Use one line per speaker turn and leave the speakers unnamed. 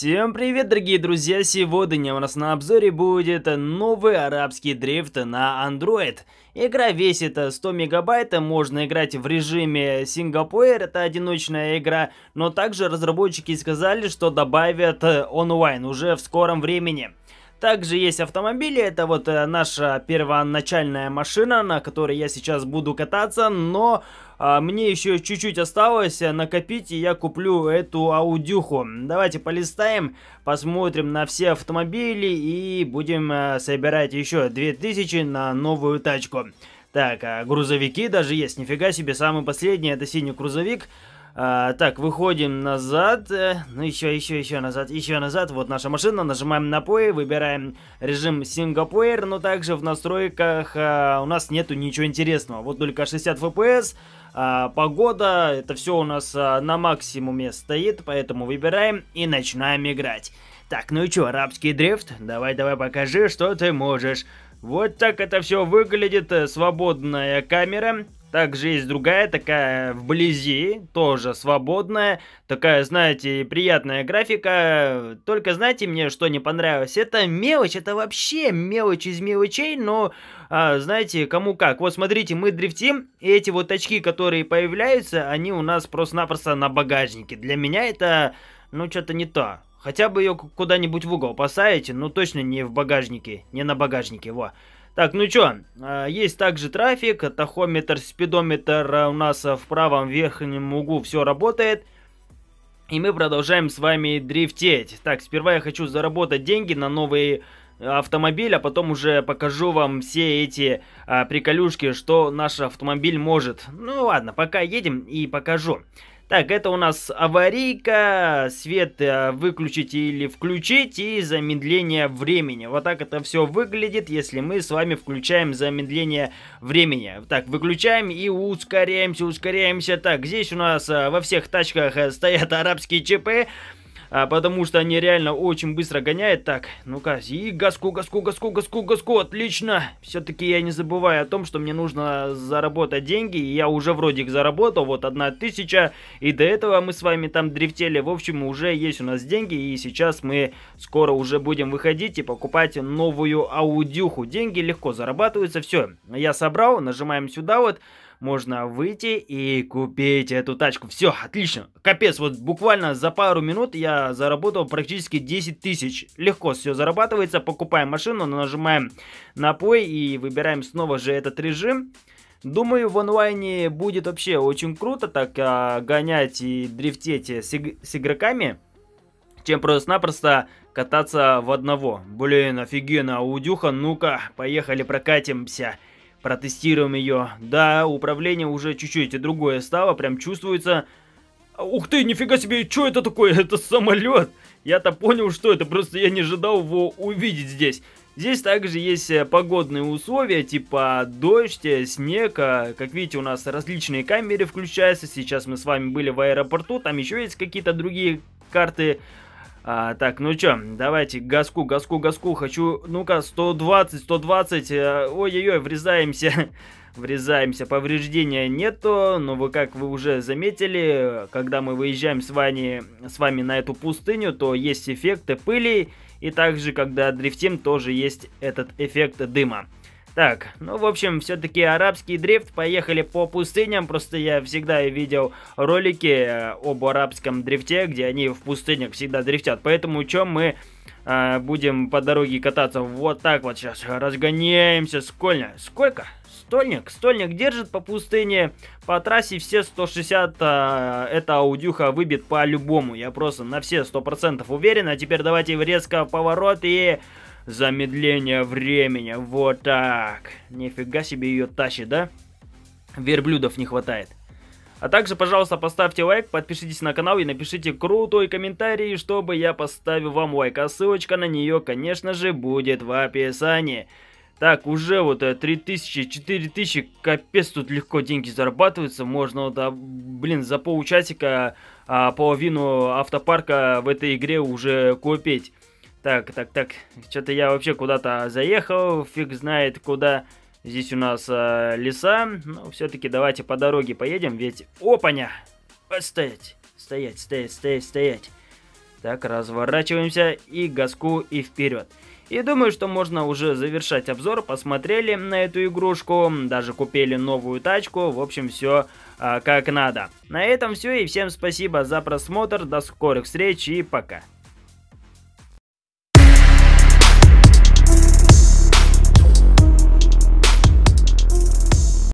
Всем привет, дорогие друзья! Сегодня у нас на обзоре будет новый арабский дрифт на Android. Игра весит 100 э, мегабайт, можно играть в режиме сингапуэр, это одиночная игра, но также разработчики сказали, что добавят э, онлайн уже в скором времени. Также есть автомобили, это вот э, наша первоначальная машина, на которой я сейчас буду кататься, но а, мне еще чуть-чуть осталось э, накопить, и я куплю эту аудюху. Давайте полистаем, посмотрим на все автомобили и будем а, собирать еще 2000 на новую тачку. Так, а грузовики даже есть, нифига себе, самый последний это синий грузовик. А, так, выходим назад. Э, ну, еще, еще, еще назад, еще назад. Вот наша машина. Нажимаем на пой, выбираем режим Сингапуэр. Но также в настройках а, у нас нету ничего интересного. Вот только 60 FPS. А, погода, это все у нас а, на максимуме стоит, поэтому выбираем и начинаем играть. Так, ну и чё, арабский дрифт? Давай-давай покажи, что ты можешь. Вот так это все выглядит, э, свободная камера. Также есть другая такая вблизи, тоже свободная, такая, знаете, приятная графика. Только знаете мне, что не понравилось? Это мелочь, это вообще мелочь из мелочей, но а, знаете, кому как. Вот смотрите, мы дрифтим, и эти вот очки, которые появляются, они у нас просто-напросто на багажнике. Для меня это, ну, что-то не то. Хотя бы ее куда-нибудь в угол поставите, но точно не в багажнике, не на багажнике, во. Так, ну чё, э, есть также трафик, тахометр, спидометр э, у нас э, в правом верхнем углу все работает. И мы продолжаем с вами дрифтеть. Так, сперва я хочу заработать деньги на новый автомобиль, а потом уже покажу вам все эти приколюшки, что наш автомобиль может. Ну ладно, пока едем и покажу. Так, это у нас аварийка, свет э, выключить или включить и замедление времени. Вот так это все выглядит, если мы с вами включаем замедление времени. Так, выключаем и ускоряемся, ускоряемся. Так, здесь у нас э, во всех тачках э, стоят арабские ЧП а, потому что они реально очень быстро гоняют. Так, ну-ка, и газку, газку, газку, газку, газку, отлично. Все-таки я не забываю о том, что мне нужно заработать деньги, и я уже вроде их заработал, вот одна тысяча, и до этого мы с вами там дрифтели. В общем, уже есть у нас деньги, и сейчас мы скоро уже будем выходить и покупать новую аудюху. Деньги легко зарабатываются, все, я собрал, нажимаем сюда вот, можно выйти и купить эту тачку. Все, отлично. Капец, вот буквально за пару минут я заработал практически 10 тысяч. Легко все зарабатывается. Покупаем машину, нажимаем на пой и выбираем снова же этот режим. Думаю, в онлайне будет вообще очень круто так а, гонять и дрифтеть с, иг с игроками, чем просто-напросто кататься в одного. Блин, офигенно, аудюха, ну-ка, поехали прокатимся. Протестируем ее. Да, управление уже чуть-чуть другое стало, прям чувствуется. Ух ты, нифига себе, что это такое? Это самолет. Я-то понял, что это, просто я не ожидал его увидеть здесь. Здесь также есть э, погодные условия, типа дождь, э, снег. А, как видите, у нас различные камеры включаются. Сейчас мы с вами были в аэропорту, там еще есть какие-то другие карты а, так, ну чё, давайте, газку, газку, газку, хочу, ну-ка, 120, 120, э, ой-ой-ой, врезаемся, врезаемся, повреждения нету, но вы, как вы уже заметили, когда мы выезжаем с вами, с вами на эту пустыню, то есть эффекты пыли, и также, когда дрифтим, тоже есть этот эффект дыма. Так, ну в общем, все-таки арабский дрифт, поехали по пустыням, просто я всегда видел ролики э, об арабском дрифте, где они в пустынях всегда дрифтят, поэтому чем мы э, будем по дороге кататься вот так вот сейчас, разгоняемся, скольно, сколько? Стольник, стольник держит по пустыне, по трассе все 160 э, эта аудюха выбит по-любому, я просто на все 100% уверен, а теперь давайте резко поворот и Замедление времени, вот так. Нифига себе ее тащит, да? Верблюдов не хватает. А также, пожалуйста, поставьте лайк, подпишитесь на канал и напишите крутой комментарий, чтобы я поставил вам лайк. А ссылочка на нее, конечно же, будет в описании. Так, уже вот 3000, э, 4000, капец, тут легко деньги зарабатываются. Можно, вот, а, блин, за полчасика а, половину автопарка в этой игре уже купить. Так, так, так, что-то я вообще куда-то заехал, фиг знает куда. Здесь у нас э, леса, но ну, все-таки давайте по дороге поедем, ведь... Опаня! Стоять, стоять, стоять, стоять, стоять. Так, разворачиваемся и газку и вперед. И думаю, что можно уже завершать обзор. Посмотрели на эту игрушку, даже купили новую тачку. В общем, все а, э, как надо. На этом все и всем спасибо за просмотр. До скорых встреч и пока.